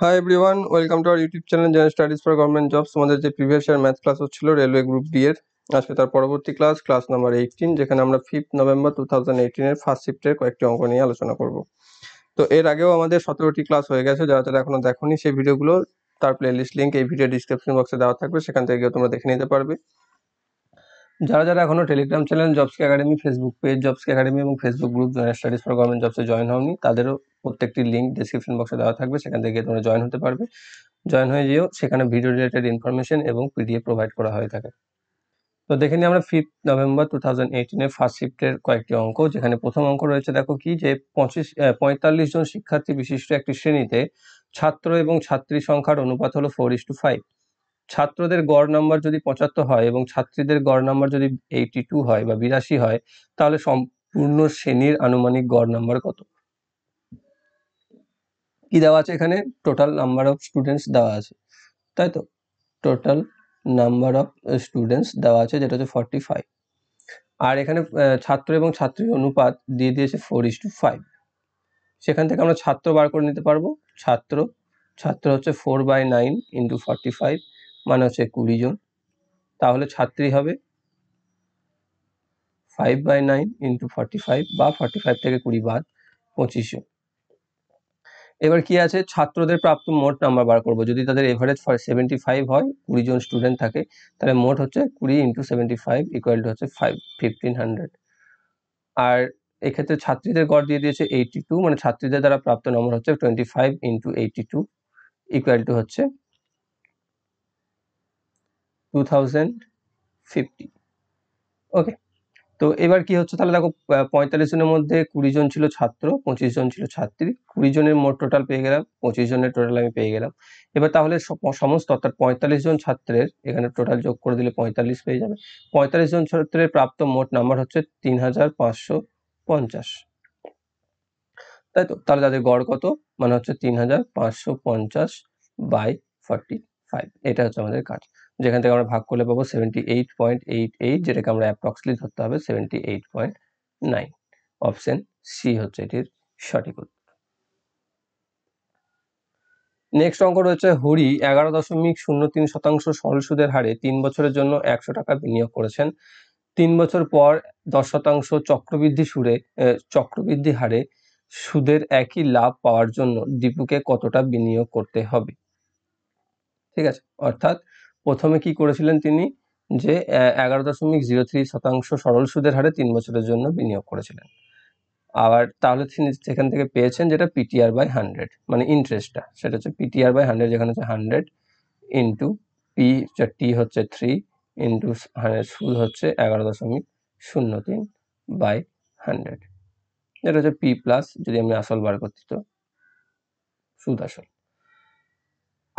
high everyone welcome to our YouTube channel general studies for government jobs তোমাদের যে previous year math class হচ্ছিল railway group D এর আজকে তার পরবর্তী ক্লাস ক্লাস নাম্বার এইটিন যেখানে আমরা ফিফথ নভেম্বর টু থাউজেন্ড এইটিনের ফার্স্ট শিফটের কয়েকটি অঙ্ক নিয়ে আলোচনা করব তো এর আগেও আমাদের সতেরোটি ক্লাস হয়ে গেছে যারা যারা এখনো দেখোনি সেই ভিডিওগুলো তার প্লেলিস্ট লিঙ্ক এই ভিডিও ডিসক্রিপশন বক্সে দেওয়া থাকবে সেখান থেকে তোমরা দেখে নিতে পারবে যারা যারা এখনও Telegram channel jobs academy Facebook page jobs academy এবং Facebook group studies for government জবসে জয়েন হওনি তাদেরও প্রত্যেকটি লিঙ্ক ডিসক্রিপশন বক্সে দেওয়া থাকবে সেখান থেকে তোমরা জয়েন হতে পারবে জয়েন হয়ে যেও সেখানে ভিডিও রিলেটেড ইনফরমেশন এবং পিডিএফ প্রোভাইড করা হয়ে থাকে তো দেখে নিই আমরা ফিফথ নভেম্বর টু থাউজেন্ড এইটিনের ফার্স্ট শিফটের কয়েকটি অঙ্ক যেখানে প্রথম অঙ্ক রয়েছে দেখো কি যে পঁচিশ পঁয়তাল্লিশ জন শিক্ষার্থী বিশিষ্ট একটি শ্রেণীতে ছাত্র এবং ছাত্রী সংখ্যার অনুপাত হলো ফোর ইস টু ফাইভ ছাত্রদের গড় নাম্বার যদি পঁচাত্তর হয় এবং ছাত্রীদের গড় নাম্বার যদি এইটি টু হয় বা বিরাশি হয় তাহলে সম্পূর্ণ শ্রেণীর আনুমানিক গড় নাম্বার কত কি দেওয়া আছে এখানে টোটাল নাম্বার অফ স্টুডেন্টস দেওয়া আছে তাই তো টোটাল নাম্বার অফ স্টুডেন্টস দেওয়া আছে যেটা হচ্ছে ফর্টি ফাইভ আর এখানে ছাত্র এবং ছাত্রীর অনুপাত দিয়ে দিয়েছে ফোর ইস টু ফাইভ সেখান থেকে আমরা ছাত্র বার করে নিতে পারবো ছাত্র ছাত্র হচ্ছে four by nine into forty five মানে হচ্ছে কুড়ি জন তাহলে ছাত্রী হবে five by nine into forty five বা ফর্টি ফাইভ থেকে কুড়ি বাদ পঁচিশ জন এবার কি আছে ছাত্রদের প্রাপ্ত মোট নাম্বার বার করব যদি তাদের এভারেজ ফর সেভেন্টি ফাইভ হয় কুড়ি জন স্টুডেন্ট থাকে তাহলে মোট হচ্ছে কুড়ি into seventy five equal to হচ্ছে ফাইভ ফিফটিন হান্ড্রেড আর এক্ষেত্রে ছাত্রীদের গড় দিয়ে দিয়েছে এইটি টু মানে ছাত্রীদের দ্বারা প্রাপ্ত নম্বর হচ্ছে twenty five into eighty two equal to হচ্ছে টু ওকে তো এবার কি হচ্ছে তাহলে দেখো পঁয়তাল্লিশ জনের মধ্যে কুড়ি জন ছিল ছাত্র পঁচিশ জন ছিল ছাত্রী কুড়ি জনের মোট টোটাল পেয়ে গেলাম পঁচিশ জনের টোটাল আমি পেয়ে গেলাম এবার তাহলে সমস্ত অর্থাৎ পঁয়তাল্লিশ জন ছাত্রের এখানে টোটাল যোগ করে দিলে পঁয়তাল্লিশ পেয়ে যাবে পঁয়তাল্লিশ জন ছাত্রের প্রাপ্ত মোট নাম্বার হচ্ছে তিন হাজার পাঁচশো পঞ্চাশ তাই তো তাহলে তাদের গড় কত মানে হচ্ছে তিন হাজার পাঁচশো পঞ্চাশ বাই ফর্টি ফাইভ এটা হচ্ছে আমাদের কাজ যেখান থেকে আমরা ভাগ করলে পাবো seventy eight point eight eight যেটাকে আমরা অ্যাপ্রক্সলি ধরতে হবে seventy eight point nine option C হচ্ছে এটির সঠিক উত্তর নেক্সট অঙ্ক রয়েছে হরি এগারো দশমিক শূন্য তিন শতাংশ সরল সুদের হারে তিন বছরের জন্য একশো টাকা বিনিয়োগ করেছেন তিন বছর পর দশ শতাংশ চক্রবৃদ্ধি সুরে চক্রবৃদ্ধি হারে সুদের একই লাভ পাওয়ার জন্য দীপুকে কতটা বিনিয়োগ করতে হবে ঠিক আছে অর্থাৎ প্রথমে কি করেছিলেন তিনি যে এগারো দশমিক জিরো থ্রি শতাংশ সরল সুদের হারে তিন বছরের জন্য বিনিয়োগ করেছিলেন আবার তাহলে তিনি সেখান থেকে পেয়েছেন যেটা পিটিআর বাই হান্ড্রেড মানে ইন্টারেস্টটা সেটা হচ্ছে পিটিআর বাই হান্ড্রেড যেখানে হচ্ছে হান্ড্রেড ইন্টু পি টি হচ্ছে থ্রি ইন্টু মানে সুদ হচ্ছে এগারো দশমিক শূন্য তিন বাই হান্ড্রেড যেটা হচ্ছে পি প্লাস যদি আমি আসল বার করছি তো সুদ আসল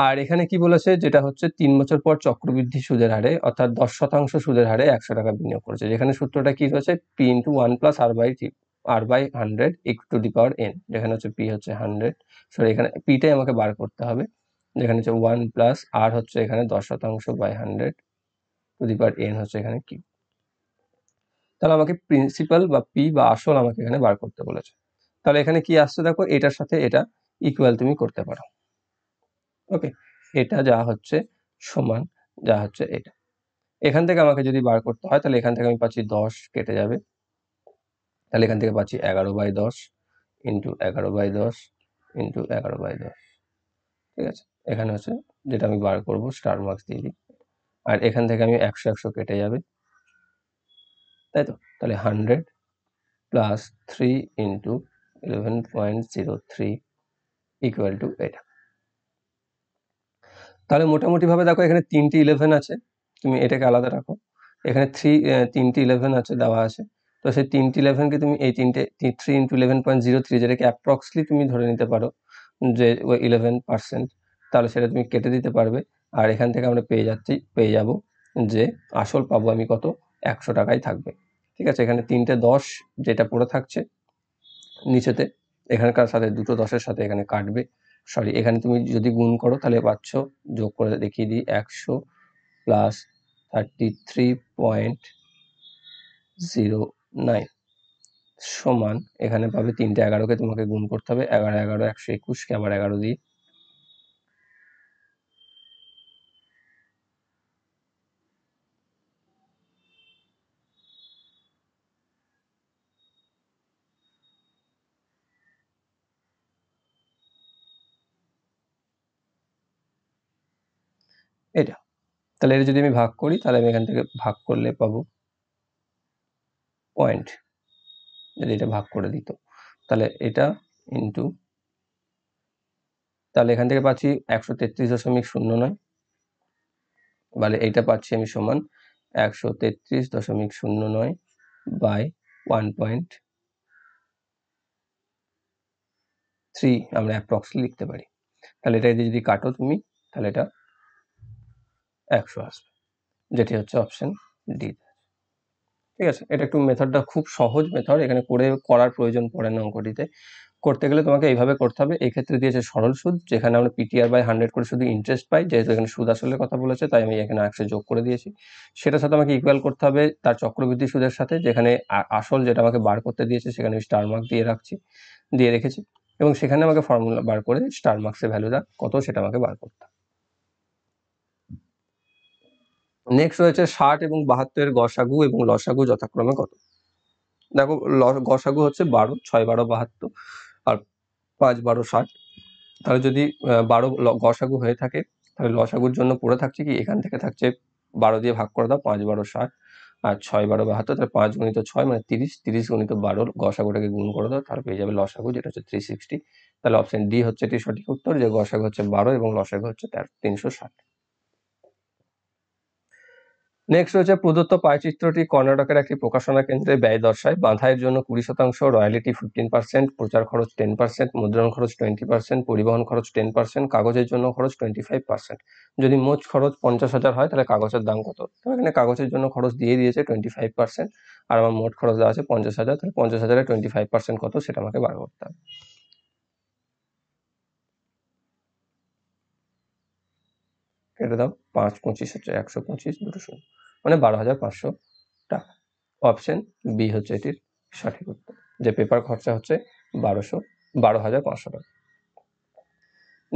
আর এখানে কি বলেছে যেটা হচ্ছে তিন বছর পর চক্রবৃদ্ধি সুদের হারে অর্থাৎ দশ শতাংশ সুদের হারে একশো টাকা বিনিয়োগ করেছে যেখানে সূত্রটা কি রয়েছে P into one plus R by three R by hundred এক টু দি পাওয়ার এন যেখানে হচ্ছে পি হচ্ছে হান্ড্রেড সরি এখানে পিটাই আমাকে বার করতে হবে যেখানে হচ্ছে ওয়ান প্লাস আর হচ্ছে এখানে দশ শতাংশ by hundred to the power N হচ্ছে এখানে কি তাহলে আমাকে প্রিন্সিপাল বা পি বা আসল আমাকে এখানে বার করতে বলেছে তাহলে এখানে কি আসছে দেখো এটার সাথে এটা ইকুয়াল তুমি করতে পারো ওকে এটা যা হচ্ছে সমান যা হচ্ছে এটা এখান থেকে আমাকে যদি বার করতে হয় তাহলে এখান থেকে আমি পাচ্ছি দশ কেটে যাবে তাহলে এখান থেকে পাচ্ছি এগারো বাই দশ ইন্টু এগারো বাই দশ ইন্টু এগারো বাই দশ ঠিক আছে এখানে হচ্ছে যেটা আমি বার করব স্টার মার্কস দিয়ে দিই আর এখান থেকে আমি একশো একশো কেটে যাবে তাই তো তাহলে hundred plus three into eleven point zero three equal to এটা তাহলে মোটামুটিভাবে দেখো এখানে তিনটি ইলেভেন আছে তুমি এটাকে আলাদা রাখো এখানে থ্রি তিনটি ইলেভেন আছে দেওয়া আছে তো সেই তিনটি ইলেভেনকে তুমি এই তিনটে three into eleven point zero three যেটাকে অ্যাপ্রক্সলি তুমি ধরে নিতে পারো যে ওই ইলেভেন পার্সেন্ট তাহলে সেটা তুমি কেটে দিতে পারবে আর এখান থেকে আমরা পেয়ে যাচ্ছি পেয়ে যাব যে আসল পাবো আমি কত একশো টাকাই থাকবে ঠিক আছে এখানে তিনটে দশ যেটা পড়ে থাকছে নিচেতে এখানকার সাথে দুটো দশের সাথে এখানে কাটবে সরি এখানে তুমি যদি গুণ করো তাহলে পাচ্ছ যোগ করে দেখিয়ে দিই একশো plus thirty three point zero nine সমান এখানে পাবে তিনটে এগারোকে তোমাকে গুণ করতে হবে এগারো এগারো একশো একুশকে আবার এগারো দিয়ে এটা তাহলে এটা যদি আমি ভাগ করি তাহলে আমি এখান থেকে ভাগ করলে পাবো পয়েন্ট যদি এটা ভাগ করে দিত তাহলে এটা ইন্টু তাহলে এখান থেকে পাচ্ছি একশো তেত্রিশ দশমিক শূন্য নয় বলে এইটা পাচ্ছি আমি সমান একশো তেত্রিশ দশমিক শূন্য নয় বাই ওয়ান পয়েন্ট থ্রি আমরা অ্যাপ্রক্স লিখতে পারি তাহলে এটা যদি কাটো তুমি তাহলে এটা একশো আসবে যেটি হচ্ছে অপশন ডি ঠিক আছে এটা একটু মেথডটা খুব সহজ মেথড এখানে করে করার প্রয়োজন পড়ে না অঙ্কটিতে করতে গেলে তোমাকে এইভাবে করতে হবে এই ক্ষেত্রে দিয়েছে সরল সুদ যেখানে আমরা পিটিআর বাই হান্ড্রেড করে শুধু ইন্টারেস্ট পাই যেহেতু এখানে সুদ আসলে কথা বলেছে তাই আমি এখানে একশো যোগ করে দিয়েছি সেটার সাথে আমাকে ইকুয়াল করতে হবে তার চক্রবৃদ্ধি সুদের সাথে যেখানে আসল যেটা আমাকে বার করতে দিয়েছে সেখানে আমি স্টার মার্ক দিয়ে রাখছি দিয়ে রেখেছি এবং সেখানে আমাকে ফর্মুলা বার করে স্টার মার্কসের ভ্যালুটা কত সেটা আমাকে বার করতে হবে নেক্সট রয়েছে ষাট এবং বাহাত্তরের গসাগু এবং লসাগু যথাক্রমে কত দেখো গসাগু হচ্ছে বারো ছয় বারো বাহাত্তর আর পাঁচ বারো ষাট তাহলে যদি বারো গসাগু হয়ে থাকে তাহলে লসাগুর জন্য পড়ে থাকছে কি এখান থেকে থাকছে বারো দিয়ে ভাগ করে দাও পাঁচ বারো ষাট আর ছয় বারো বাহাত্তর তাহলে পাঁচ গণিত ছয় মানে তিরিশ তিরিশ গণিত বারো গসাগুটাকে গুণ করে দাও তার পেয়ে যাবে লসাগু যেটা হচ্ছে থ্রি সিক্সটি তাহলে অপশন ডি হচ্ছে এটি সঠিক উত্তর যে গসাগু হচ্ছে বারো এবং লসাগু হচ্ছে তেরো তিনশো ষাট নেক্সট রয়েছে প্রদত্ত পায়চিত্রটি কর্ণাটকের একটি প্রকাশনা কেন্দ্রে ব্যয় দর্শায় বাঁধাইয়ের জন্য কুড়ি শতাংশ রয়্যালিটি ফিফটিন পার্সেন্ট প্রচার খরচ টেন পার্সেন্ট মুদ্রণ খরচ টোয়েন্টি পার্সেন্ট পরিবহন খরচ টেন পার্সেন্ট কাগজের জন্য খরচ টোয়েন্টি ফাইভ পার্সেন্ট যদি মোট খরচ পঞ্চাশ হাজার হয় তাহলে কাগজের দাম কত এখানে কাগজের জন্য খরচ দিয়ে দিয়েছে টোয়েন্টি ফাইভ পার্সেন্ট আর আমার মোট খরচ দেওয়া আছে পঞ্চাশ হাজার তাহলে পঞ্চাশ হাজারে টোয়েন্টি ফাইভ পার্সেন্ট কত সেটা আমাকে বার করতে হবে কেটে দাও পাঁচ পঁচিশ হচ্ছে একশো পঁচিশ দুটো শূন্য মানে বারো হাজার পাঁচশো টাকা অপশন বি হচ্ছে এটির সঠিক উত্তর যে পেপার খরচা হচ্ছে বারোশো বারো হাজার পাঁচশো টাকা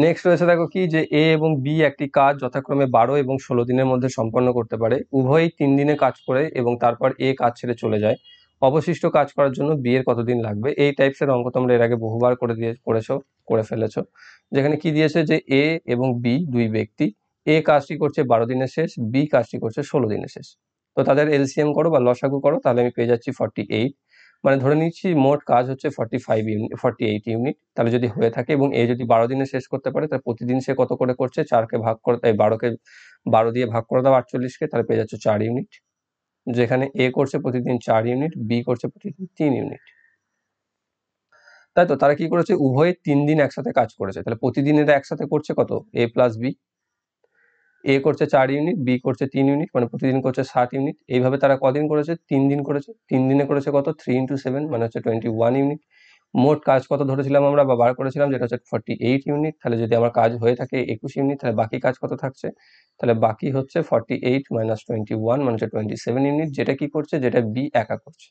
নেক্সট রয়েছে দেখো কি যে এ এবং বি একটি কাজ যথাক্রমে বারো এবং ষোলো দিনের মধ্যে সম্পন্ন করতে পারে উভয়ই তিন দিনে কাজ করে এবং তারপর এ কাজ ছেড়ে চলে যায় অবশিষ্ট কাজ করার জন্য বিয়ের কতদিন লাগবে এই টাইপসের অঙ্ক তোমরা এর আগে বহুবার করে দিয়ে করেছো করে ফেলেছো যেখানে কি দিয়েছে যে এ এবং বি দুই ব্যক্তি এ কাজটি করছে বারো দিনের শেষ বি কাজটি করছে ষোলো দিনের শেষ তো তাদের এলসিএম করো বা লসাগু করো তাহলে আমি পেয়ে যাচ্ছি ফর্টি এইট মানে ধরে নিচ্ছি মোট কাজ হচ্ছে forty five unit forty eight unit তাহলে যদি হয়ে থাকে এবং এ যদি বারো দিনে শেষ করতে পারে তাহলে প্রতিদিন সে কত করে করছে চারকে ভাগ করে তাই বারোকে বারো দিয়ে ভাগ করে দাও আটচল্লিশকে তাহলে পেয়ে যাচ্ছে চার ইউনিট যেখানে এ করছে প্রতিদিন চার ইউনিট বি করছে প্রতিদিন তিন ইউনিট তাই তো তারা কি করেছে উভয়ে তিন দিন একসাথে কাজ করেছে তাহলে প্রতিদিন এরা একসাথে করছে কত এ প্লাস বি এ করছে চার ইউনিট বি করছে তিন ইউনিট মানে প্রতিদিন করছে ষাট ইউনিট এইভাবে তারা কদিন করেছে তিন দিন করেছে তিন দিনে করেছে কত থ্রি ইন্টু সেভেন মানে হচ্ছে টোয়েন্টি ওয়ান ইউনিট মোট কাজ কত ধরেছিলাম আমরা বা বার করেছিলাম যেটা হচ্ছে ফর্টি এইট ইউনিট তাহলে যদি আমার কাজ হয়ে থাকে একুশ ইউনিট তাহলে বাকি কাজ কত থাকছে তাহলে বাকি হচ্ছে forty eight minus twenty one মানে হচ্ছে টোয়েন্টি সেভেন ইউনিট যেটা কি করছে যেটা বি একা করছে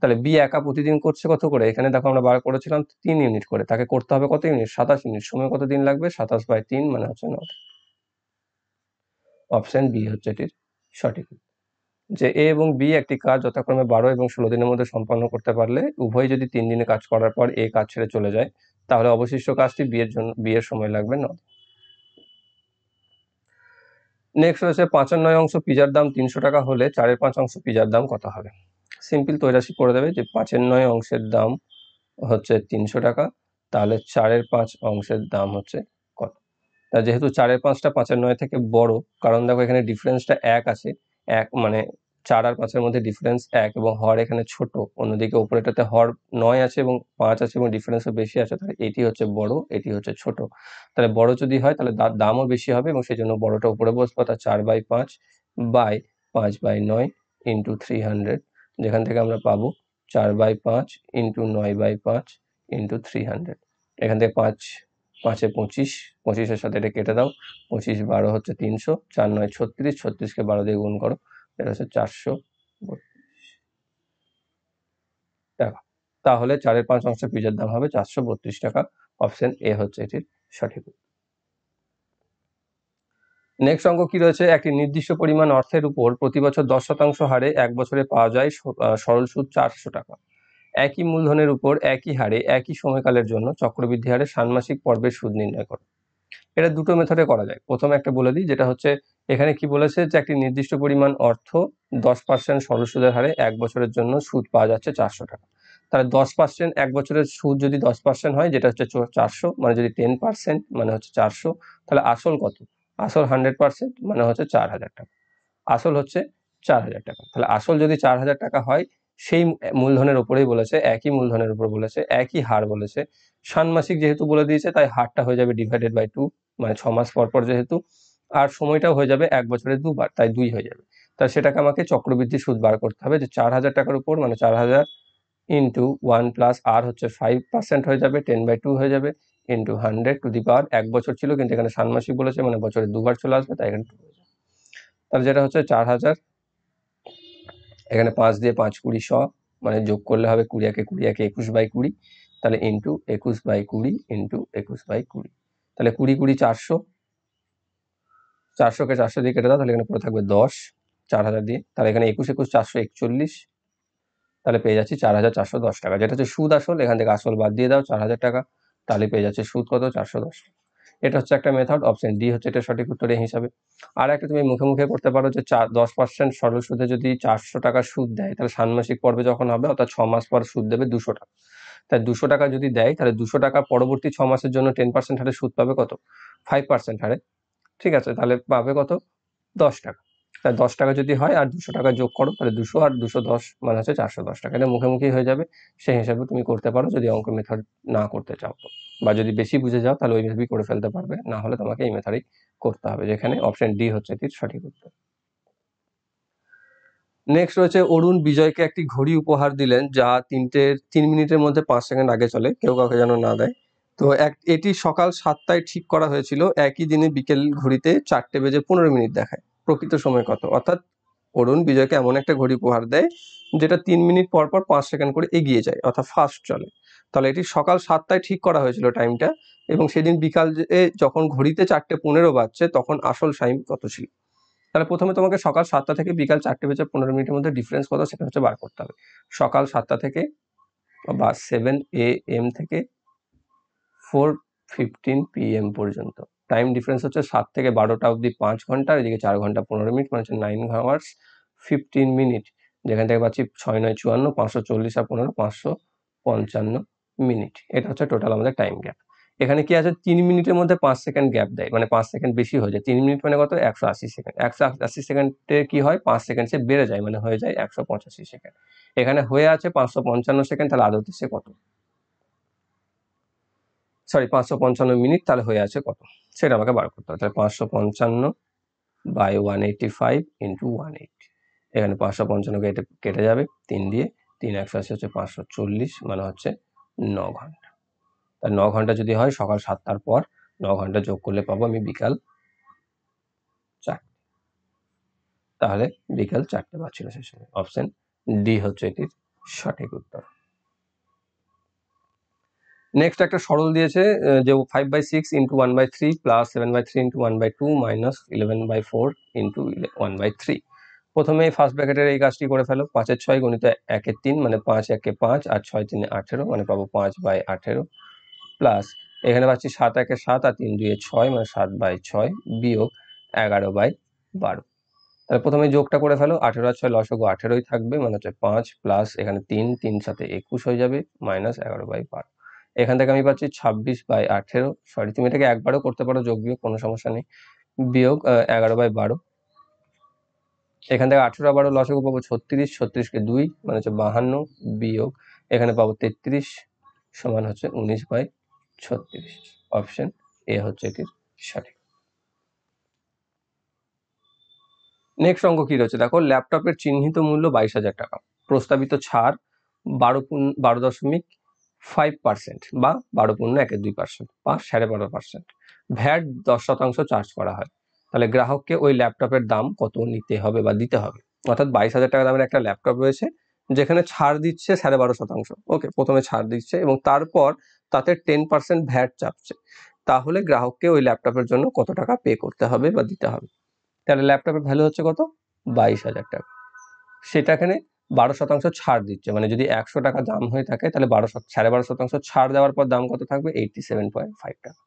তাহলে বি একা প্রতিদিন করছে কত করে এখানে দেখো আমরা বার করেছিলাম তিন ইউনিট করে তাকে করতে হবে কত ইউনিট সাতাশ ইউনিট সময় কত দিন লাগবে সাতাশ বাই তিন মানে হচ্ছে নয় অপশান বি হচ্ছে এটির সঠিক যে এ এবং বি একটি কাজ যথাক্রমে বারো এবং ষোলো দিনের মধ্যে সম্পন্ন করতে পারলে উভয় যদি তিন দিনে কাজ করার পর এ কাজ ছেড়ে চলে যায় তাহলে অবশিষ্ট কাজটি বিয়ের জন্য বিয়ের সময় লাগবে ন নেক্সট রয়েছে পাঁচের নয় অংশ পিজার দাম তিনশো টাকা হলে চারের পাঁচ অংশ পিজার দাম কত হবে সিম্পল তৈরাশি করে দেবে যে পাঁচের নয় অংশের দাম হচ্ছে তিনশো টাকা তাহলে চারের পাঁচ অংশের দাম হচ্ছে যেহেতু চারের পাঁচটা পাঁচের নয় থেকে বড় কারণ দেখো এখানে ডিফারেন্সটা এক আছে এক মানে চার আর পাঁচের মধ্যে ডিফারেন্স এক এবং হর এখানে ছোট অন্যদিকে ওপরেটাতে হর নয় আছে এবং পাঁচ আছে এবং ডিফারেন্সও বেশি আছে তাহলে এটি হচ্ছে বড় এটি হচ্ছে ছোট তাহলে বড় যদি হয় তাহলে দামও বেশি হবে এবং সেই জন্য বড়টা উপরে বসবো তা চার বাই পাঁচ বাই পাঁচ বাই নয় ইন্টু থ্রি হান্ড্রেড যেখান থেকে আমরা পাবো চার বাই পাঁচ ইন্টু নয় বাই পাঁচ ইন্টু থ্রি হান্ড্রেড এখান থেকে পাঁচ পাঁচে পঁচিশ পঁচিশের সাথে এটা কেটে দাও পঁচিশ বারো হচ্ছে তিনশো চার নয় ছত্রিশ ছত্রিশকে বারো দিয়ে গুণ করো এটা হচ্ছে চারশো দেখো তাহলে চারের পাঁচ অংশ পিজার দাম হবে চারশো বত্রিশ টাকা অপশন এ হচ্ছে এটির সঠিক নেক্সট অঙ্ক কি রয়েছে একটি নির্দিষ্ট পরিমাণ অর্থের উপর প্রতি বছর দশ শতাংশ হারে এক বছরে পাওয়া যায় সরল সুদ চারশো টাকা একই মূলধনের উপর একই হারে একই সময়কালের জন্য চক্রবৃদ্ধি হারে ষান্মাসিক পর্বের সুদ নির্ণয় করো এটা দুটো মেথডে করা যায় প্রথমে একটা বলে দিই যেটা হচ্ছে এখানে কি বলেছে যে একটি নির্দিষ্ট পরিমাণ অর্থ দশ পার্সেন্ট সরল সুদের হারে এক বছরের জন্য সুদ পাওয়া যাচ্ছে চারশো টাকা তাহলে দশ পার্সেন্ট এক বছরের সুদ যদি দশ পার্সেন্ট হয় যেটা হচ্ছে চারশো মানে যদি টেন পার্সেন্ট মানে হচ্ছে চারশো তাহলে আসল কত আসল হান্ড্রেড পার্সেন্ট মানে হচ্ছে চার হাজার টাকা আসল হচ্ছে চার হাজার টাকা তাহলে আসল যদি চার হাজার টাকা হয় সেই মূলধনের ওপরেই বলেছে একই মূলধনের উপর বলেছে একই হার বলেছে ষান্মাসিক যেহেতু বলে দিয়েছে তাই হারটা হয়ে যাবে ডিভাইডেড বাই টু মানে ছ মাস পর পর যেহেতু আর সময়টাও হয়ে যাবে এক বছরে দুবার তাই দুই হয়ে যাবে তাই সেটাকে আমাকে চক্রবৃদ্ধি সুদ বার করতে হবে যে চার হাজার টাকার উপর মানে চার হাজার ইন্টু ওয়ান প্লাস আর হচ্ছে ফাইভ পার্সেন্ট হয়ে যাবে টেন বাই টু হয়ে যাবে into hundred to the power এক বছর ছিল কিন্তু এখানে ষান্মাসিক বলেছে মানে বছরে দুবার চলে আসবে তাই এখানে টু যাবে তাহলে যেটা হচ্ছে চার হাজার এখানে পাঁচ দিয়ে পাঁচ কুড়ি শ মানে যোগ করলে হবে কুড়ি একে কুড়ি একে একুশ বাই কুড়ি তাহলে ইন্টু একুশ বাই কুড়ি ইন্টু একুশ বাই কুড়ি তাহলে কুড়ি কুড়ি চারশো চারশোকে চারশো দিয়ে কেটে দাও তাহলে এখানে পড়ে থাকবে দশ চার হাজার দিয়ে তাহলে এখানে একুশ একুশ চারশো একচল্লিশ তাহলে পেয়ে যাচ্ছি চার হাজার চারশো দশ টাকা যেটা হচ্ছে সুদ আসল এখান থেকে আসল বাদ দিয়ে দাও চার হাজার টাকা তাহলে পেয়ে যাচ্ছে সুদ কত চারশো দশ টাকা এটা হচ্ছে একটা মেথড অপশন ডি হচ্ছে এটা সঠিক উত্তরে হিসাবে আর একটা তুমি মুখে মুখে করতে পারো যে চার দশ পার্সেন্ট সরল সুদে যদি চারশো টাকা সুদ দেয় তাহলে ষান্মাসিক পর্বে যখন হবে অর্থাৎ ছ মাস পর সুদ দেবে দুশো টাকা তাই দুশো টাকা যদি দেয় তাহলে দুশো টাকা পরবর্তী ছ মাসের জন্য টেন পার্সেন্ট হারে সুদ পাবে কত ফাইভ পার্সেন্ট হারে ঠিক আছে তাহলে পাবে কত দশ টাকা তাহলে দশ টাকা যদি হয় আর দুশো টাকা যোগ করো তাহলে দুশো আর দুশো দশ মানে হচ্ছে চারশো দশ টাকা এটা মুখোমুখি হয়ে যাবে সেই হিসাবে তুমি করতে পারো যদি অঙ্ক মেথড না করতে চাও বা যদি বেশি বুঝে যাও তাহলে ওই মেথডই করে ফেলতে পারবে না হলে তোমাকে এই মেথডই করতে হবে যেখানে অপশন ডি হচ্ছে এটির সঠিক উত্তর নেক্সট রয়েছে অরুণ বিজয়কে একটি ঘড়ি উপহার দিলেন যা তিনটে তিন মিনিটের মধ্যে পাঁচ সেকেন্ড আগে চলে কেউ কাউকে যেন না দেয় তো এক এটি সকাল সাতটায় ঠিক করা হয়েছিল একই দিনে বিকেল ঘড়িতে চারটে বেজে পনেরো মিনিট দেখায় প্রকৃত সময় কত অর্থাৎ অরুণ বিজয়কে এমন একটা ঘড়ি উপহার দেয় যেটা তিন মিনিট পর পর পাঁচ সেকেন্ড করে এগিয়ে যায় অর্থাৎ ফাস্ট চলে তাহলে এটি সকাল সাতটায় ঠিক করা হয়েছিল টাইমটা এবং সেদিন বিকাল যখন ঘড়িতে চারটে পনেরো বাজছে তখন আসল টাইম কত ছিল তাহলে প্রথমে তোমাকে সকাল সাতটা থেকে বিকাল চারটে বেজে পনেরো মিনিটের মধ্যে ডিফারেন্স কত সেটা হচ্ছে বার করতে হবে সকাল সাতটা থেকে বা সেভেন এ এম থেকে ফোর ফিফটিন পি এম পর্যন্ত টাইম ডিফারেন্স হচ্ছে সাত থেকে বারোটা অবধি পাঁচ ঘন্টা এদিকে চার ঘন্টা পনেরো মিনিট মানে হচ্ছে নাইন আওয়ার্স ফিফটিন মিনিট যেখান থেকে পাচ্ছি ছয় নয় চুয়ান্ন পাঁচশো চল্লিশ আর পনেরো পাঁচশো পঞ্চান্ন মিনিট এটা হচ্ছে টোটাল আমাদের টাইম গ্যাপ এখানে কি আছে তিন মিনিটের মধ্যে পাঁচ সেকেন্ড গ্যাপ দেয় মানে পাঁচ সেকেন্ড বেশি হয়ে যায় তিন মিনিট মানে কত একশো আশি সেকেন্ড একশো আশি সেকেন্ডে কি হয় পাঁচ সেকেন্ড সে বেড়ে যায় মানে হয়ে যায় একশো পঁচাশি সেকেন্ড এখানে হয়ে আছে পাঁচশো পঞ্চান্ন সেকেন্ড তাহলে আদতে সে কত সরি পাঁচশো পঞ্চান্ন মিনিট তাহলে হয়ে আছে কত সেটা আমাকে বার করতে হবে তাহলে পাঁচশো পঞ্চান্ন by one eighty five into one eight এখানে পাঁচশো পঞ্চান্ন কেটে কেটে যাবে তিন দিয়ে তিন একশো আশি হচ্ছে পাঁচশো চল্লিশ মানে হচ্ছে ন ঘন্টা তার ন ঘন্টা যদি হয় সকাল সাতটার পর ন ঘন্টা যোগ করলে পাবো আমি বিকাল চারটে তাহলে বিকাল চারটে বাজছিল সেই সময় অপশন ডি হচ্ছে এটির সঠিক উত্তর নেক্সট একটা সরল দিয়েছে যে five by six into one by three plus seven by three into one by two minus eleven by four into one by three প্রথমে ফার্স্ট ব্র্যাকেটের এই কাজটি করে ফেলো পাঁচের ছয় গণিত একের তিন মানে পাঁচ একে পাঁচ আর ছয় তিনে আঠেরো মানে পাবো পাঁচ বাই আঠেরো প্লাস এখানে পাচ্ছি সাত একে সাত আর তিন দুয়ে ছয় মানে সাত বাই ছয় বিয়োগ এগারো বাই বারো তাহলে প্রথমে যোগটা করে ফেলো আঠেরো আর ছয় লসগো আঠেরোই থাকবে মানে হচ্ছে পাঁচ প্লাস এখানে তিন তিন সাথে একুশ হয়ে যাবে মাইনাস এগারো বাই বারো এখান থেকে আমি পাচ্ছি ছাব্বিশ বাই আঠেরো সরি তুমি এটাকে একবারও করতে পারো যোগ বিয়োগ কোনো সমস্যা নেই বিয়োগ এগারো বাই বারো এখান থেকে আঠেরো বারো লসগু পাবো ছত্রিশ ছত্রিশকে দুই মানে হচ্ছে বাহান্ন বিয়োগ এখানে পাবো তেত্রিশ সমান হচ্ছে উনিশ বাই ছত্রিশ অপশন এ হচ্ছে এটির সঠিক নেক্সট অঙ্ক কি রয়েছে দেখো ল্যাপটপের চিহ্নিত মূল্য বাইশ হাজার টাকা প্রস্তাবিত ছাড় বারো বারো দশমিক ফাইভ পার্সেন্ট বা বারো পূর্ণ একের দুই পার্সেন্ট বা সাড়ে বারো পার্সেন্ট ভ্যাট দশ শতাংশ চার্জ করা হয় তাহলে গ্রাহককে ওই ল্যাপটপের দাম কত নিতে হবে বা দিতে হবে অর্থাৎ বাইশ হাজার টাকা দামের একটা ল্যাপটপ রয়েছে যেখানে ছাড় দিচ্ছে সাড়ে বারো শতাংশ ওকে প্রথমে ছাড় দিচ্ছে এবং তারপর তাতে টেন পার্সেন্ট ভ্যাট চাপছে তাহলে গ্রাহককে ওই ল্যাপটপের জন্য কত টাকা পে করতে হবে বা দিতে হবে তাহলে ল্যাপটপের ভ্যালু হচ্ছে কত বাইশ হাজার টাকা সেটা এখানে বারো শতাংশ ছাড় দিচ্ছে মানে যদি একশো টাকা দাম হয়ে থাকে তাহলে বারো সাড়ে বারো শতাংশ ছাড় দেওয়ার পর দাম কত থাকবে এইটটি সেভেন পয়েন্ট ফাইভ টাকা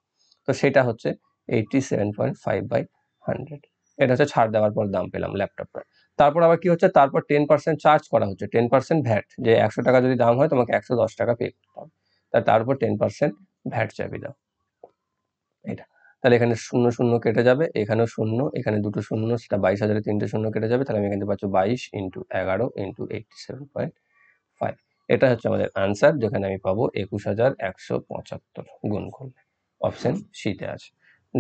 তো সেটা হচ্ছে eighty seven point five by hundred এটা হচ্ছে ছাড় দেওয়ার পর দাম পেলাম ল্যাপটপটার তারপর আবার কি হচ্ছে তারপর টেন পার্সেন্ট চার্জ করা হচ্ছে টেন পার্সেন্ট ভ্যাট যে একশো টাকা যদি দাম হয় তোমাকে একশো দশ টাকা পে করতে হবে তারপর টেন পার্সেন্ট ভ্যাট চাপিয়ে দাও এটা তাহলে এখানে শূন্য শূন্য কেটে যাবে এখানে শূন্য এখানে দুটো শূন্য সেটা বাইশ হাজারে তিনটে শূন্য কেটে যাবে তাহলে আমি এখানে পাচ্ছি বাইশ ইন্টু এগারো into eighty seven point five এটা হচ্ছে আমাদের আনসার যেখানে আমি পাবো একুশ হাজার একশো পঁচাত্তর গুণ করলে অপশন সিতে আছে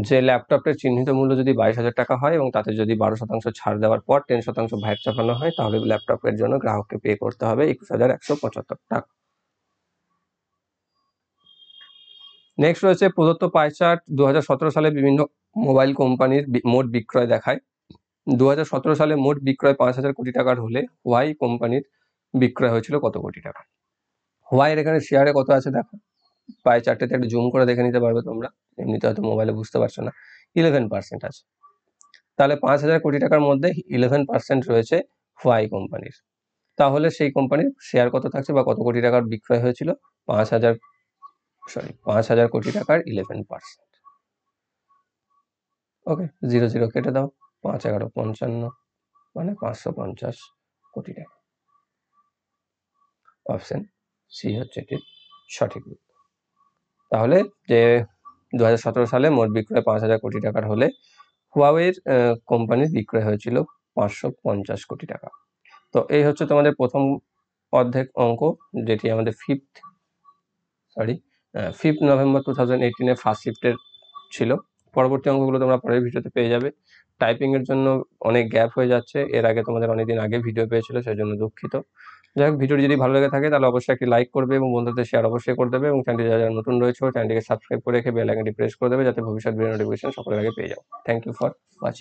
যে ল্যাপটপের চিহ্নিত মূল্য যদি বাইশ হাজার টাকা হয় এবং তাতে যদি বারো শতাংশ ছাড় দেওয়ার পর টেন শতাংশ ভাইট চাপানো হয় তাহলে ল্যাপটপের জন্য গ্রাহককে পে করতে হবে একুশ হাজার একশো পঁচাত্তর টাকা নেক্সট রয়েছে প্রদত্ত চার্ট দু সালে বিভিন্ন মোবাইল কোম্পানির মোট বিক্রয় দেখায় দু সালে মোট বিক্রয় পাঁচ হাজার কোটি টাকার হলে হোয়াই কোম্পানির বিক্রয় হয়েছিল কত কোটি টাকা হোয়াইয়ের এখানে শেয়ারে কত আছে দেখো পায়ে চারটেতে একটা জুম করে দেখে নিতে পারবে তোমরা এমনিতে হয়তো মোবাইলে বুঝতে পারছো না ইলেভেন পার্সেন্ট আছে তাহলে পাঁচ হাজার কোটি টাকার মধ্যে ইলেভেন পার্সেন্ট রয়েছে হোয়াই কোম্পানির তাহলে সেই কোম্পানির শেয়ার কত থাকছে বা কত কোটি টাকার বিক্রয় হয়েছিল পাঁচ হাজার সরি পাঁচ হাজার কোটি টাকার eleven percent okay zero zero কেটে দাও পাঁচ এগারো পঞ্চান্ন মানে পাঁচশো পঞ্চাশ কোটি টাকা অপশন সি হচ্ছে এটির সঠিক উত্তর তাহলে যে দু সালে মোট বিক্রয় পাঁচ হাজার কোটি টাকার হলে হুয়াওয়ের কোম্পানির বিক্রয় হয়েছিল পাঁচশো পঞ্চাশ কোটি টাকা তো এই হচ্ছে তোমাদের প্রথম অর্ধেক অঙ্ক যেটি আমাদের fifth sorry fifth November two thousand এইটিনে ফার্স্ট শিফটের ছিল পরবর্তী অঙ্কগুলো তোমরা পরের ভিডিওতে পেয়ে যাবে টাইপিংয়ের জন্য অনেক গ্যাপ হয়ে যাচ্ছে এর আগে তোমাদের অনেকদিন আগে ভিডিও পেয়েছিল সেই জন্য দুঃখিত যাই হোক ভিডিওটি যদি ভালো লেগে থাকে তাহলে অবশ্যই একটি লাইক করবে এবং বন্ধুদের শেয়ার অবশ্যই করে দেবে এবং চ্যানেলটি যারা নতুন রয়েছে চ্যানেলটিকে সাবস্ক্রাইব করে রেখে বেল আইকনটি প্রেস করে দেবে যাতে ভবিষ্যৎ ভিডিও নোটিফিকেশন সকলের আগে পেয়ে যাও থ্যাংক ইউ ফর ওয়াচিং